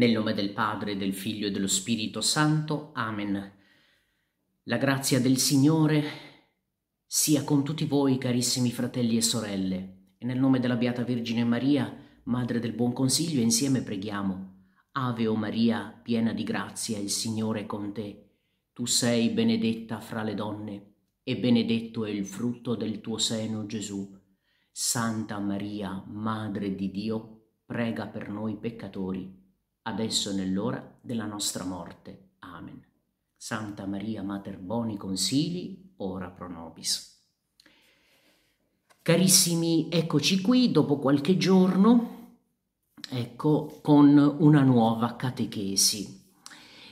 Nel nome del Padre, del Figlio e dello Spirito Santo. Amen. La grazia del Signore sia con tutti voi, carissimi fratelli e sorelle. E nel nome della Beata Vergine Maria, Madre del Buon Consiglio, insieme preghiamo. Ave o Maria, piena di grazia, il Signore è con te. Tu sei benedetta fra le donne, e benedetto è il frutto del tuo seno, Gesù. Santa Maria, Madre di Dio, prega per noi peccatori adesso nell'ora della nostra morte. Amen. Santa Maria, Mater Boni Consili, ora pro nobis. Carissimi, eccoci qui dopo qualche giorno, ecco, con una nuova catechesi.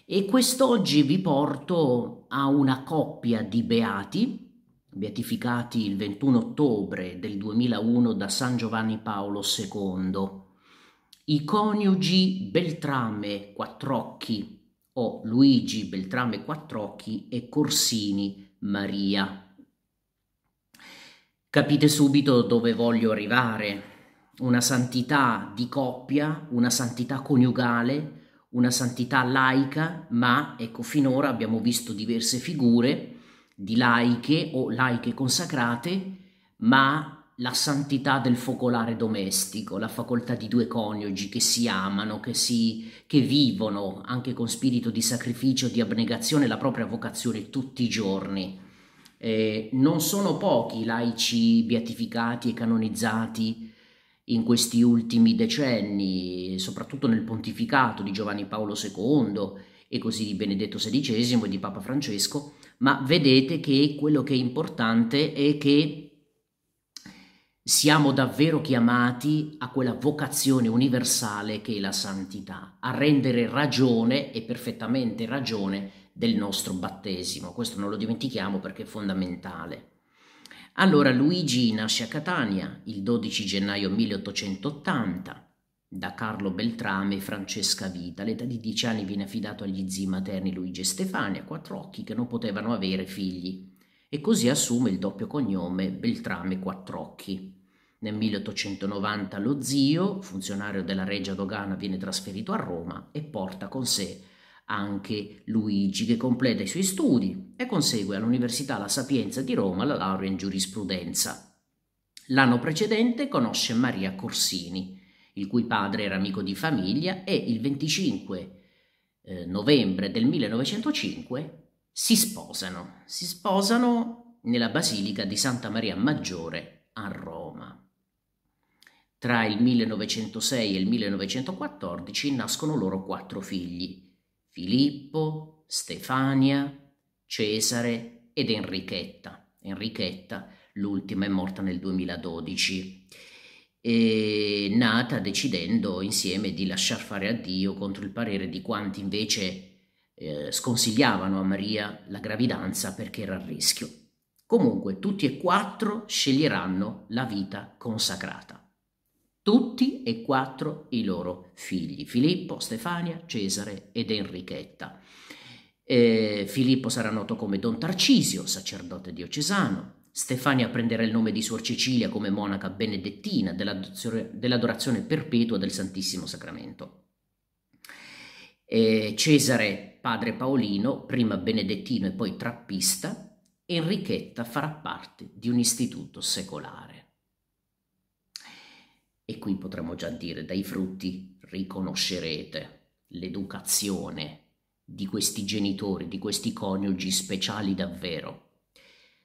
E quest'oggi vi porto a una coppia di beati, beatificati il 21 ottobre del 2001 da San Giovanni Paolo II i coniugi Beltrame Quattrocchi o Luigi Beltrame Quattrocchi e Corsini Maria. Capite subito dove voglio arrivare. Una santità di coppia, una santità coniugale, una santità laica, ma ecco, finora abbiamo visto diverse figure di laiche o laiche consacrate, ma la santità del focolare domestico, la facoltà di due coniugi che si amano, che, si, che vivono anche con spirito di sacrificio, di abnegazione, la propria vocazione tutti i giorni. Eh, non sono pochi i laici beatificati e canonizzati in questi ultimi decenni, soprattutto nel pontificato di Giovanni Paolo II e così di Benedetto XVI e di Papa Francesco, ma vedete che quello che è importante è che siamo davvero chiamati a quella vocazione universale che è la santità, a rendere ragione e perfettamente ragione del nostro battesimo. Questo non lo dimentichiamo perché è fondamentale. Allora Luigi nasce a Catania il 12 gennaio 1880 da Carlo Beltrame e Francesca Vita. All'età di 10 anni viene affidato agli zii materni Luigi e Stefania, quattro occhi che non potevano avere figli e così assume il doppio cognome Beltrame Quattrocchi. Nel 1890 lo zio, funzionario della Regia Dogana, viene trasferito a Roma e porta con sé anche Luigi che completa i suoi studi e consegue all'Università La Sapienza di Roma la laurea in giurisprudenza. L'anno precedente conosce Maria Corsini, il cui padre era amico di famiglia e il 25 eh, novembre del 1905 si sposano. Si sposano nella Basilica di Santa Maria Maggiore a Roma. Tra il 1906 e il 1914 nascono loro quattro figli, Filippo, Stefania, Cesare ed Enrichetta. Enrichetta, l'ultima, è morta nel 2012. E nata decidendo insieme di lasciar fare a Dio contro il parere di quanti invece eh, sconsigliavano a Maria la gravidanza perché era a rischio. Comunque tutti e quattro sceglieranno la vita consacrata tutti e quattro i loro figli, Filippo, Stefania, Cesare ed Enrichetta. Eh, Filippo sarà noto come Don Tarcisio, sacerdote diocesano. Stefania prenderà il nome di Suor Cecilia come monaca benedettina dell'adorazione perpetua del Santissimo Sacramento. Eh, Cesare, padre Paolino, prima benedettino e poi trappista, Enrichetta farà parte di un istituto secolare. E qui potremmo già dire, dai frutti riconoscerete l'educazione di questi genitori, di questi coniugi speciali davvero.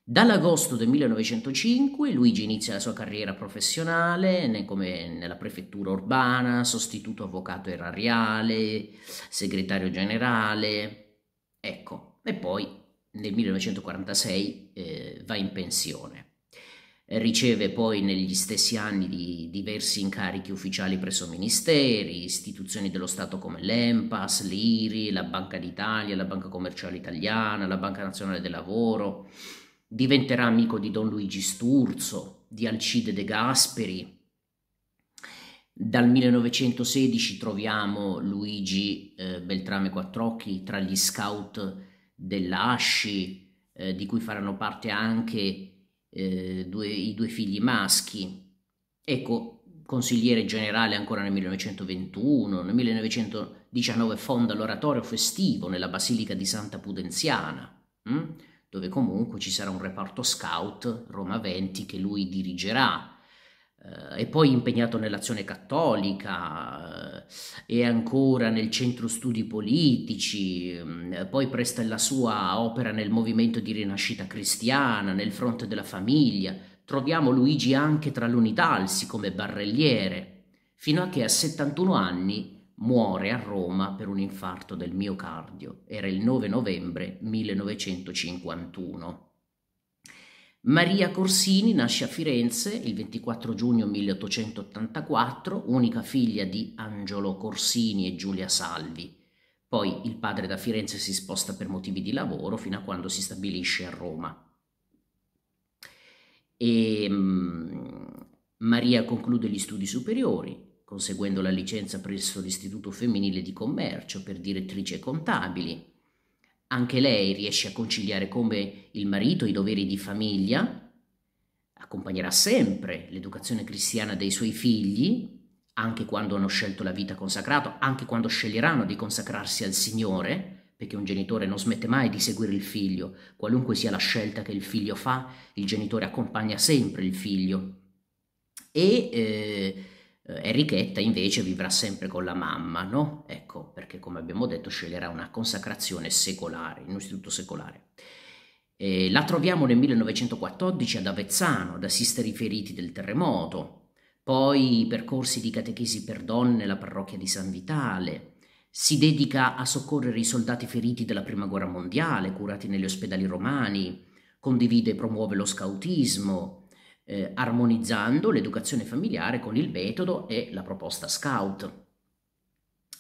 Dall'agosto del 1905 Luigi inizia la sua carriera professionale come nella prefettura urbana, sostituto avvocato erariale, segretario generale, ecco, e poi nel 1946 eh, va in pensione. Riceve poi negli stessi anni di diversi incarichi ufficiali presso ministeri, istituzioni dello Stato come l'EMPAS, l'IRI, la Banca d'Italia, la Banca Commerciale Italiana, la Banca Nazionale del Lavoro. Diventerà amico di Don Luigi Sturzo, di Alcide De Gasperi. Dal 1916 troviamo Luigi eh, Beltrame Quattrocchi tra gli scout dell'ASCI, eh, di cui faranno parte anche eh, due, i due figli maschi. Ecco, consigliere generale ancora nel 1921, nel 1919 fonda l'oratorio festivo nella Basilica di Santa Pudenziana, hm? dove comunque ci sarà un reparto scout Roma 20 che lui dirigerà eh, e poi impegnato nell'azione cattolica eh, e ancora nel centro studi politici, mm, poi presta la sua opera nel movimento di rinascita cristiana, nel fronte della famiglia. Troviamo Luigi anche tra l'Unitalsi come barrelliere, fino a che a 71 anni muore a Roma per un infarto del miocardio. Era il 9 novembre 1951. Maria Corsini nasce a Firenze il 24 giugno 1884, unica figlia di Angelo Corsini e Giulia Salvi. Poi il padre da Firenze si sposta per motivi di lavoro fino a quando si stabilisce a Roma. E, um, Maria conclude gli studi superiori, conseguendo la licenza presso l'Istituto Femminile di Commercio per direttrice contabili anche lei riesce a conciliare come il marito i doveri di famiglia, accompagnerà sempre l'educazione cristiana dei suoi figli, anche quando hanno scelto la vita consacrata, anche quando sceglieranno di consacrarsi al Signore, perché un genitore non smette mai di seguire il figlio, qualunque sia la scelta che il figlio fa, il genitore accompagna sempre il figlio. E eh, eh, Enrichetta invece vivrà sempre con la mamma, no? Ecco, perché come abbiamo detto sceglierà una consacrazione secolare, un istituto secolare. E la troviamo nel 1914 ad Avezzano, ad assistere i feriti del terremoto, poi i percorsi di catechesi per donne nella parrocchia di San Vitale, si dedica a soccorrere i soldati feriti della Prima Guerra Mondiale, curati negli ospedali romani, condivide e promuove lo scautismo, eh, armonizzando l'educazione familiare con il metodo e la proposta scout.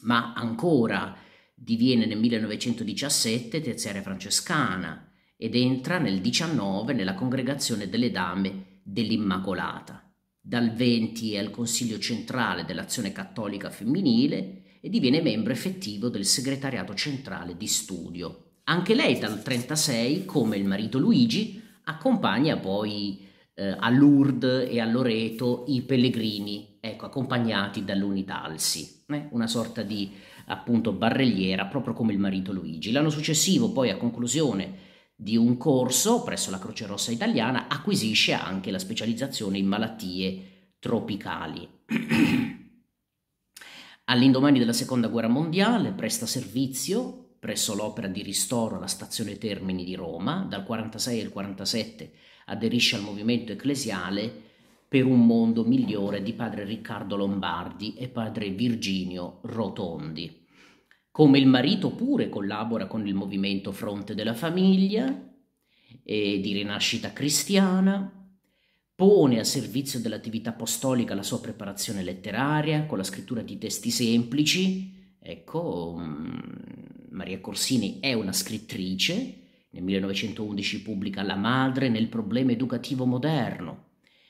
Ma ancora diviene nel 1917 terziaria francescana ed entra nel 19 nella congregazione delle dame dell'Immacolata. Dal 20 è al Consiglio centrale dell'azione cattolica femminile e diviene membro effettivo del segretariato centrale di studio. Anche lei dal 36, come il marito Luigi, accompagna poi eh, a Lourdes e a Loreto i pellegrini, ecco, accompagnati dall'Unitalsi, eh? una sorta di appunto barrelliera, proprio come il marito Luigi. L'anno successivo, poi a conclusione di un corso presso la Croce Rossa Italiana, acquisisce anche la specializzazione in malattie tropicali. All'indomani della Seconda Guerra Mondiale presta servizio presso l'opera di ristoro alla stazione Termini di Roma, dal 46 al 47 aderisce al movimento ecclesiale per un mondo migliore di padre Riccardo Lombardi e padre Virginio Rotondi. Come il marito pure collabora con il movimento Fronte della Famiglia e eh, di Rinascita Cristiana, pone a servizio dell'attività apostolica la sua preparazione letteraria con la scrittura di testi semplici. Ecco, mm, Maria Corsini è una scrittrice, nel 1911 pubblica La madre nel problema educativo moderno.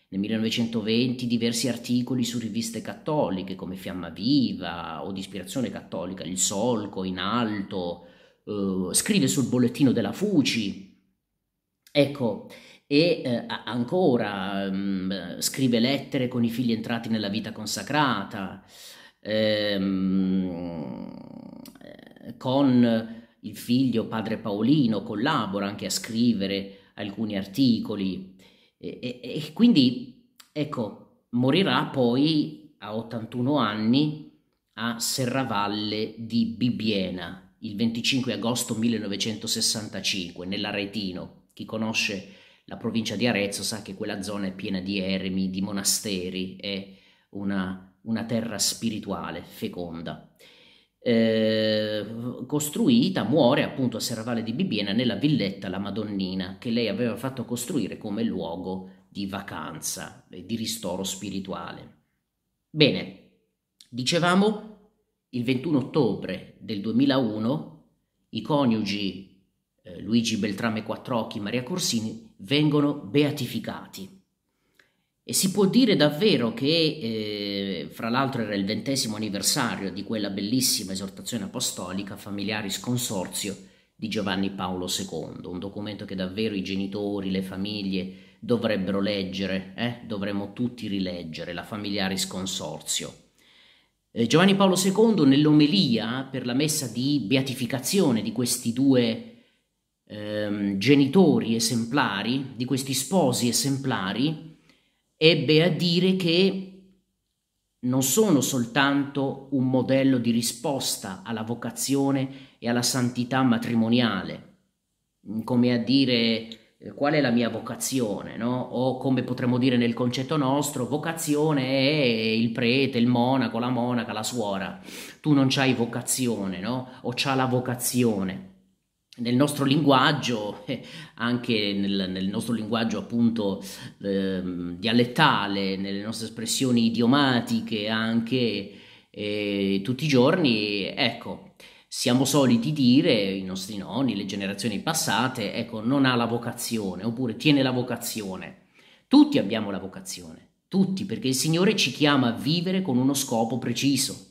Nel 1920 diversi articoli su riviste cattoliche come Fiamma Viva o di ispirazione cattolica, Il Solco, In Alto, eh, scrive sul bollettino della Fuci. Ecco, e eh, ancora mh, mm, scrive lettere con i figli entrati nella vita consacrata, ehm, con il figlio padre Paolino collabora anche a scrivere alcuni articoli e, e, e quindi ecco morirà poi a 81 anni a Serravalle di Bibbiena il 25 agosto 1965 nell'Aretino. Chi conosce la provincia di Arezzo sa che quella zona è piena di eremi, di monasteri, è una, una terra spirituale feconda eh, costruita, muore appunto a Serravalle di Bibbiena nella villetta La Madonnina che lei aveva fatto costruire come luogo di vacanza e di ristoro spirituale. Bene, dicevamo il 21 ottobre del 2001 i coniugi eh, Luigi Beltrame Quattrocchi e Maria Corsini vengono beatificati. E si può dire davvero che, eh, fra l'altro, era il ventesimo anniversario di quella bellissima esortazione apostolica Familiaris Consorzio di Giovanni Paolo II, un documento che davvero i genitori, le famiglie dovrebbero leggere, eh? dovremmo tutti rileggere, la Familiaris Consorzio. Eh, Giovanni Paolo II nell'omelia per la messa di beatificazione di questi due ehm, genitori esemplari, di questi sposi esemplari, ebbe a dire che non sono soltanto un modello di risposta alla vocazione e alla santità matrimoniale, come a dire eh, qual è la mia vocazione, no? o come potremmo dire nel concetto nostro, vocazione è il prete, il monaco, la monaca, la suora, tu non c'hai vocazione, no? o c'ha la vocazione nel nostro linguaggio, eh, anche nel, nel nostro linguaggio appunto eh, dialettale, nelle nostre espressioni idiomatiche anche eh, tutti i giorni, ecco, siamo soliti dire, i nostri nonni, le generazioni passate, ecco, non ha la vocazione, oppure tiene la vocazione. Tutti abbiamo la vocazione, tutti, perché il Signore ci chiama a vivere con uno scopo preciso.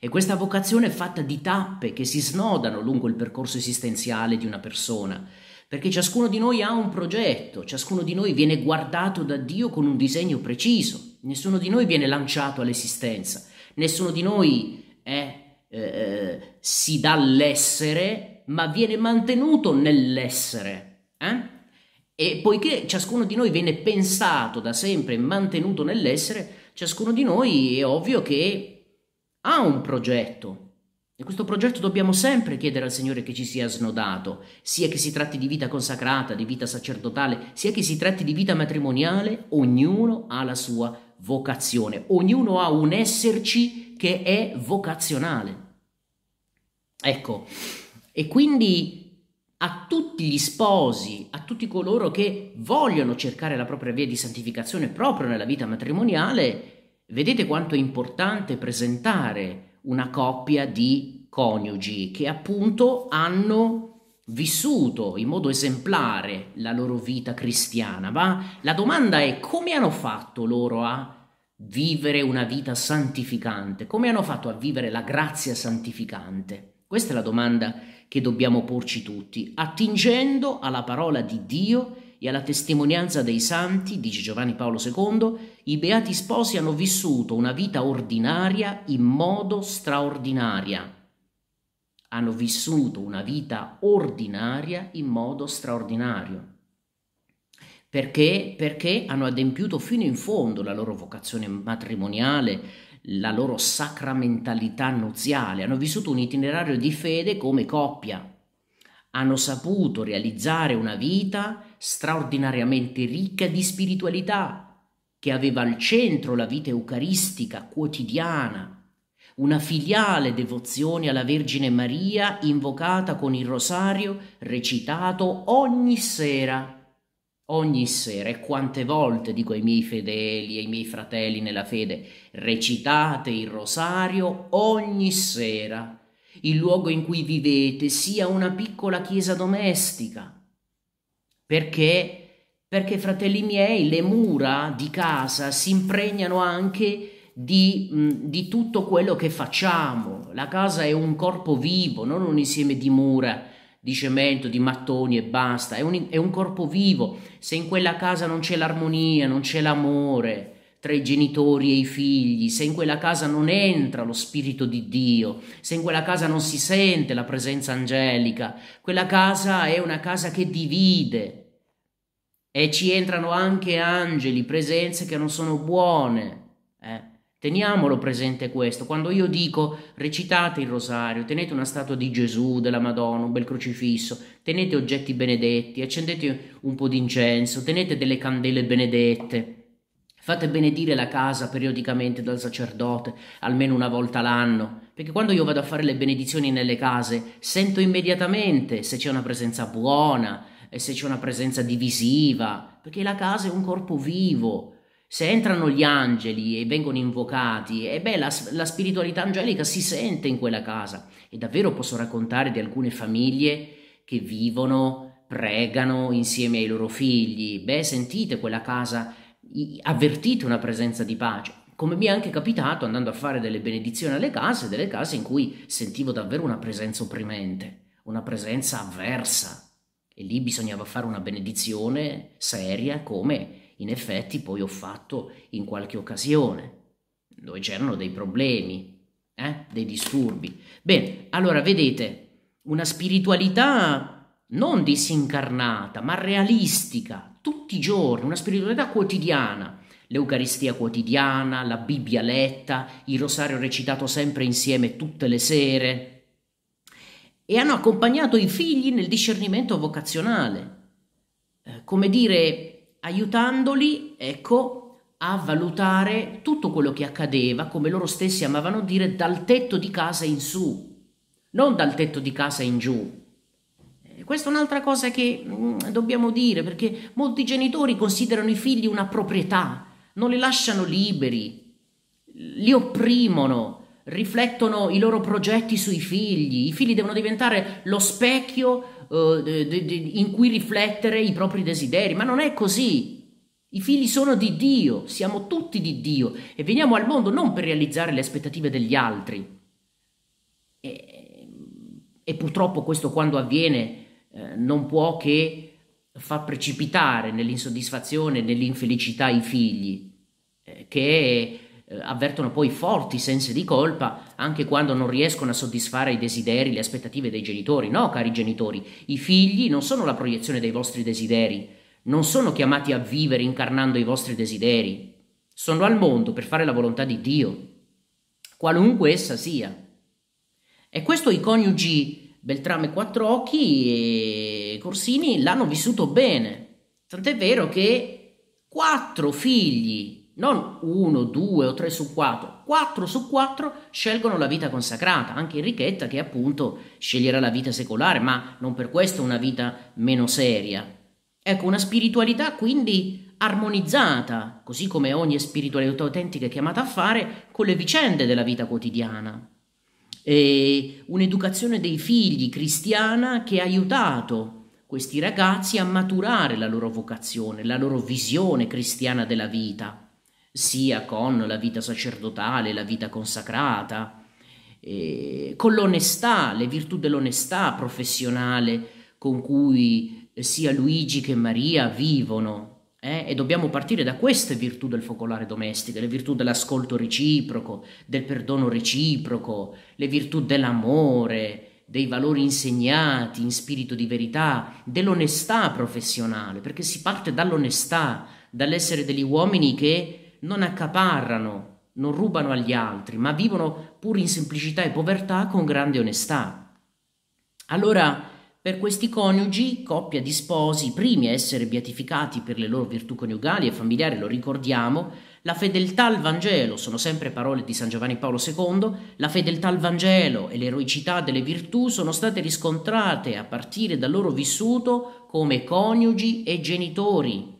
E questa vocazione è fatta di tappe che si snodano lungo il percorso esistenziale di una persona, perché ciascuno di noi ha un progetto, ciascuno di noi viene guardato da Dio con un disegno preciso, nessuno di noi viene lanciato all'esistenza, nessuno di noi è, eh, si dà l'essere, ma viene mantenuto nell'essere. Eh? E poiché ciascuno di noi viene pensato da sempre e mantenuto nell'essere, ciascuno di noi è ovvio che ha un progetto. E questo progetto dobbiamo sempre chiedere al Signore che ci sia snodato, sia che si tratti di vita consacrata, di vita sacerdotale, sia che si tratti di vita matrimoniale, ognuno ha la sua vocazione, ognuno ha un esserci che è vocazionale. Ecco, e quindi a tutti gli sposi, a tutti coloro che vogliono cercare la propria via di santificazione proprio nella vita matrimoniale, Vedete quanto è importante presentare una coppia di coniugi che appunto hanno vissuto in modo esemplare la loro vita cristiana, ma la domanda è come hanno fatto loro a vivere una vita santificante, come hanno fatto a vivere la grazia santificante. Questa è la domanda che dobbiamo porci tutti, attingendo alla parola di Dio e alla testimonianza dei santi, dice Giovanni Paolo II, i beati sposi hanno vissuto una vita ordinaria in modo straordinario. Hanno vissuto una vita ordinaria in modo straordinario. Perché? Perché hanno adempiuto fino in fondo la loro vocazione matrimoniale, la loro sacramentalità nuziale, hanno vissuto un itinerario di fede come coppia, hanno saputo realizzare una vita straordinariamente ricca di spiritualità, che aveva al centro la vita eucaristica quotidiana, una filiale devozione alla Vergine Maria invocata con il rosario recitato ogni sera. Ogni sera, e quante volte dico ai miei fedeli, e ai miei fratelli nella fede, recitate il rosario ogni sera. Il luogo in cui vivete sia una piccola chiesa domestica, perché? Perché, fratelli miei, le mura di casa si impregnano anche di, di tutto quello che facciamo. La casa è un corpo vivo, non un insieme di mura di cemento, di mattoni e basta, è un, è un corpo vivo, se in quella casa non c'è l'armonia, non c'è l'amore, tra i genitori e i figli, se in quella casa non entra lo Spirito di Dio, se in quella casa non si sente la presenza angelica, quella casa è una casa che divide e ci entrano anche angeli, presenze che non sono buone. Eh? Teniamolo presente questo, quando io dico recitate il rosario, tenete una statua di Gesù, della Madonna, un bel crocifisso, tenete oggetti benedetti, accendete un po' di incenso, tenete delle candele benedette Fate benedire la casa periodicamente dal sacerdote, almeno una volta l'anno, perché quando io vado a fare le benedizioni nelle case, sento immediatamente se c'è una presenza buona e eh, se c'è una presenza divisiva, perché la casa è un corpo vivo. Se entrano gli angeli e vengono invocati, e beh, la, la spiritualità angelica si sente in quella casa. E davvero posso raccontare di alcune famiglie che vivono, pregano insieme ai loro figli. Beh, sentite quella casa avvertite una presenza di pace. Come mi è anche capitato andando a fare delle benedizioni alle case, delle case in cui sentivo davvero una presenza opprimente, una presenza avversa. E lì bisognava fare una benedizione seria, come in effetti poi ho fatto in qualche occasione, dove c'erano dei problemi, eh? dei disturbi. Bene, allora vedete, una spiritualità non disincarnata, ma realistica, tutti i giorni, una spiritualità quotidiana, l'Eucaristia quotidiana, la Bibbia letta, il rosario recitato sempre insieme tutte le sere e hanno accompagnato i figli nel discernimento vocazionale, eh, come dire, aiutandoli, ecco, a valutare tutto quello che accadeva, come loro stessi amavano dire, dal tetto di casa in su, non dal tetto di casa in giù, questa è un'altra cosa che mh, mm, dobbiamo dire, perché molti genitori considerano i figli una proprietà, non li lasciano liberi, li opprimono, riflettono i loro progetti sui figli. I figli devono diventare lo specchio uh, de, de, in cui riflettere i propri desideri, ma non è così. I figli sono di Dio, siamo tutti di Dio e veniamo al mondo non per realizzare le aspettative degli altri. E, e purtroppo questo quando avviene eh, non può che far precipitare nell'insoddisfazione, nell'infelicità i figli, eh, che eh, avvertono poi forti sensi di colpa anche quando non riescono a soddisfare i desideri, le aspettative dei genitori. No, cari genitori, i figli non sono la proiezione dei vostri desideri, non sono chiamati a vivere incarnando i vostri desideri, sono al mondo per fare la volontà di Dio, qualunque essa sia. E questo i coniugi Beltrame Quattrocchi e Corsini l'hanno vissuto bene. Tant'è vero che quattro figli, non uno, due o tre su quattro, quattro su quattro scelgono la vita consacrata, anche Enrichetta che appunto sceglierà la vita secolare, ma non per questo una vita meno seria. Ecco, una spiritualità quindi armonizzata, così come ogni spiritualità autentica è chiamata a fare, con le vicende della vita quotidiana eh, un'educazione dei figli cristiana che ha aiutato questi ragazzi a maturare la loro vocazione, la loro visione cristiana della vita, sia con la vita sacerdotale, la vita consacrata, eh, con l'onestà, le virtù dell'onestà professionale con cui sia Luigi che Maria vivono eh, e dobbiamo partire da queste virtù del focolare domestico, le virtù dell'ascolto reciproco, del perdono reciproco, le virtù dell'amore, dei valori insegnati in spirito di verità, dell'onestà professionale, perché si parte dall'onestà, dall'essere degli uomini che non accaparrano, non rubano agli altri, ma vivono pur in semplicità e povertà con grande onestà. Allora, per questi coniugi, coppia di sposi, primi a essere beatificati per le loro virtù coniugali e familiari, lo ricordiamo, la fedeltà al Vangelo, sono sempre parole di San Giovanni Paolo II, la fedeltà al Vangelo e l'eroicità delle virtù sono state riscontrate a partire dal loro vissuto come coniugi e genitori.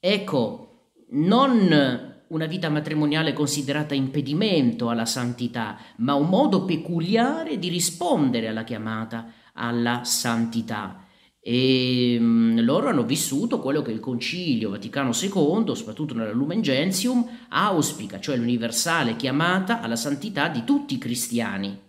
Ecco, non una vita matrimoniale considerata impedimento alla santità, ma un modo peculiare di rispondere alla chiamata alla santità. E ehm, loro hanno vissuto quello che il Concilio Vaticano II, soprattutto nella Lumen Gentium, auspica, cioè l'universale chiamata alla santità di tutti i cristiani.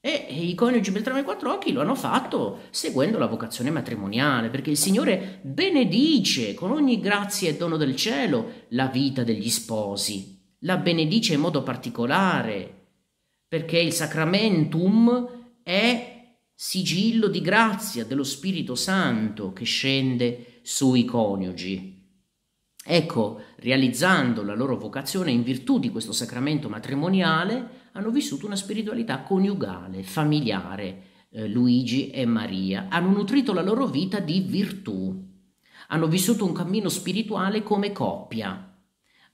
E, i coniugi Beltrame e Quattrocchi lo hanno fatto seguendo la vocazione matrimoniale, perché il Signore benedice con ogni grazia e dono del cielo la vita degli sposi, la benedice in modo particolare, perché il sacramentum è sigillo di grazia dello Spirito Santo che scende sui coniugi. Ecco, realizzando la loro vocazione in virtù di questo sacramento matrimoniale, hanno vissuto una spiritualità coniugale, familiare, eh, Luigi e Maria. Hanno nutrito la loro vita di virtù. Hanno vissuto un cammino spirituale come coppia,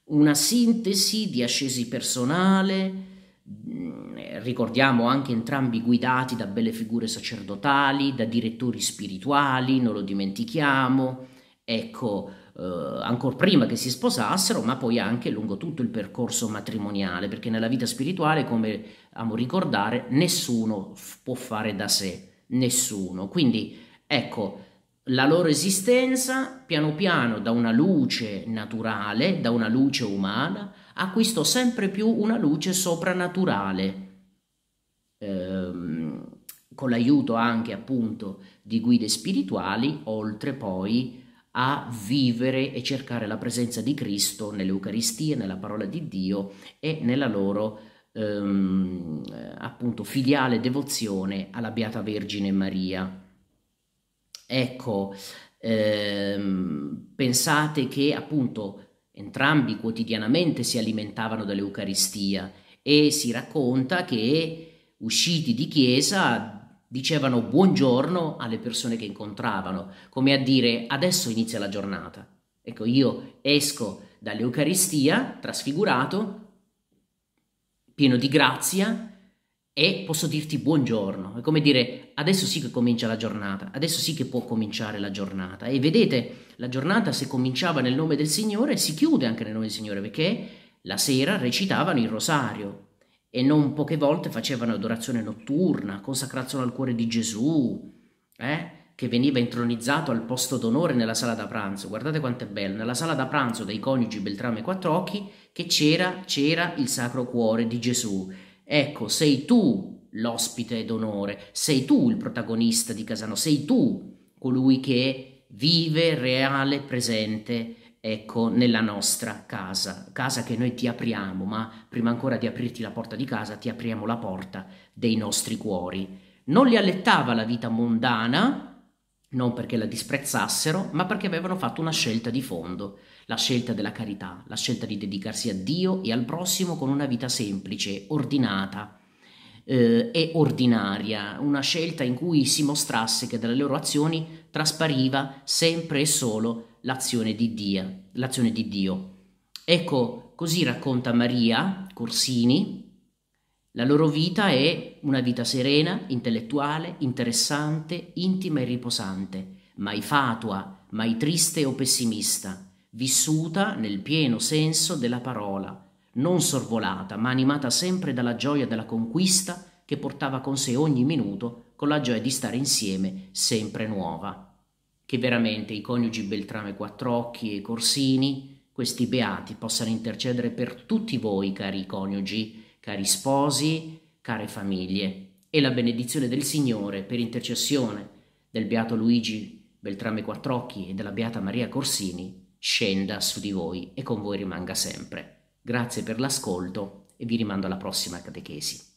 una sintesi di ascesi personale, mm, ricordiamo anche entrambi guidati da belle figure sacerdotali, da direttori spirituali, non lo dimentichiamo, ecco, eh, ancora prima che si sposassero, ma poi anche lungo tutto il percorso matrimoniale, perché nella vita spirituale, come amo ricordare, nessuno f- può fare da sé, nessuno. Quindi, ecco, la loro esistenza, piano piano, da una luce naturale, da una luce umana, acquistò sempre più una luce soprannaturale ehm, con l'aiuto anche appunto di guide spirituali, oltre poi a vivere e cercare la presenza di Cristo nell'Eucaristia, nella parola di Dio e nella loro ehm, appunto filiale devozione alla Beata Vergine Maria. Ecco, ehm, pensate che appunto entrambi quotidianamente si alimentavano dall'Eucaristia e si racconta che usciti di chiesa dicevano buongiorno alle persone che incontravano, come a dire adesso inizia la giornata. Ecco, io esco dall'Eucaristia trasfigurato, pieno di grazia, e posso dirti buongiorno. È come dire adesso sì che comincia la giornata, adesso sì che può cominciare la giornata. E vedete, la giornata se cominciava nel nome del Signore si chiude anche nel nome del Signore perché la sera recitavano il rosario e non poche volte facevano adorazione notturna, consacrazione al cuore di Gesù, eh? che veniva intronizzato al posto d'onore nella sala da pranzo. Guardate quanto è bello, nella sala da pranzo dei coniugi Beltrame e Quattrocchi che c'era, c'era il Sacro Cuore di Gesù. Ecco, sei tu l'ospite d'onore, sei tu il protagonista di Casano, sei tu colui che vive, reale, presente ecco, nella nostra casa, casa che noi ti apriamo, ma prima ancora di aprirti la porta di casa, ti apriamo la porta dei nostri cuori. Non li allettava la vita mondana, non perché la disprezzassero, ma perché avevano fatto una scelta di fondo, la scelta della carità, la scelta di dedicarsi a Dio e al prossimo con una vita semplice, ordinata eh, e ordinaria, una scelta in cui si mostrasse che dalle loro azioni traspariva sempre e solo l'azione di Dio. L'azione di Dio. Ecco, così racconta Maria Corsini, la loro vita è una vita serena, intellettuale, interessante, intima e riposante, mai fatua, mai triste o pessimista, vissuta nel pieno senso della parola, non sorvolata, ma animata sempre dalla gioia della conquista che portava con sé ogni minuto, con la gioia di stare insieme sempre nuova che veramente i coniugi Beltrame Quattrocchi e Corsini, questi beati, possano intercedere per tutti voi, cari coniugi, cari sposi, care famiglie. E la benedizione del Signore per intercessione del beato Luigi Beltrame Quattrocchi e della beata Maria Corsini scenda su di voi e con voi rimanga sempre. Grazie per l'ascolto e vi rimando alla prossima catechesi.